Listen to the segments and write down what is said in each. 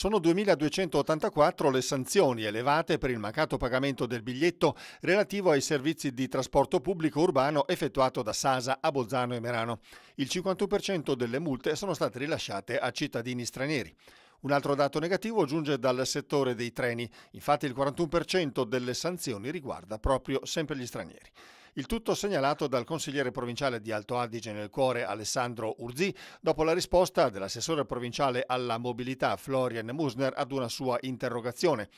Sono 2.284 le sanzioni elevate per il mancato pagamento del biglietto relativo ai servizi di trasporto pubblico urbano effettuato da Sasa a Bolzano e Merano. Il 51% delle multe sono state rilasciate a cittadini stranieri. Un altro dato negativo giunge dal settore dei treni, infatti il 41% delle sanzioni riguarda proprio sempre gli stranieri. Il tutto segnalato dal consigliere provinciale di Alto Adige nel cuore Alessandro Urzì dopo la risposta dell'assessore provinciale alla mobilità Florian Musner ad una sua interrogazione.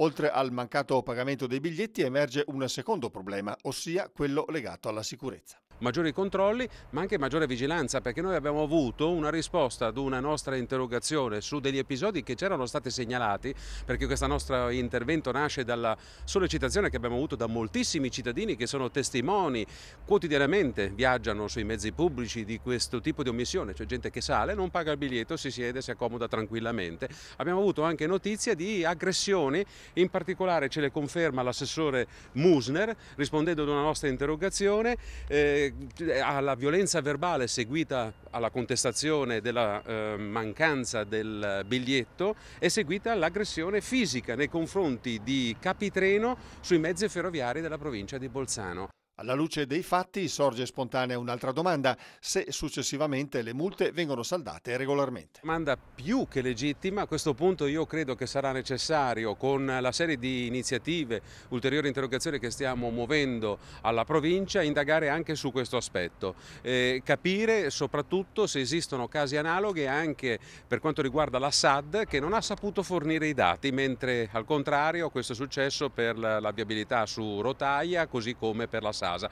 Oltre al mancato pagamento dei biglietti emerge un secondo problema, ossia quello legato alla sicurezza maggiori controlli ma anche maggiore vigilanza perché noi abbiamo avuto una risposta ad una nostra interrogazione su degli episodi che c'erano stati segnalati perché questo nostro intervento nasce dalla sollecitazione che abbiamo avuto da moltissimi cittadini che sono testimoni quotidianamente viaggiano sui mezzi pubblici di questo tipo di omissione, cioè gente che sale, non paga il biglietto, si siede, si accomoda tranquillamente. Abbiamo avuto anche notizie di aggressioni, in particolare ce le conferma l'assessore Musner rispondendo ad una nostra interrogazione eh, eh, alla violenza verbale seguita alla contestazione della eh, mancanza del biglietto è seguita l'aggressione fisica nei confronti di capitreno sui mezzi ferroviari della provincia di Bolzano. Alla luce dei fatti sorge spontanea un'altra domanda, se successivamente le multe vengono saldate regolarmente. Domanda più che legittima, a questo punto io credo che sarà necessario con la serie di iniziative, ulteriori interrogazioni che stiamo muovendo alla provincia, indagare anche su questo aspetto, eh, capire soprattutto se esistono casi analoghi anche per quanto riguarda la SAD che non ha saputo fornire i dati, mentre al contrario questo è successo per la viabilità su rotaia così come per la SAD. casa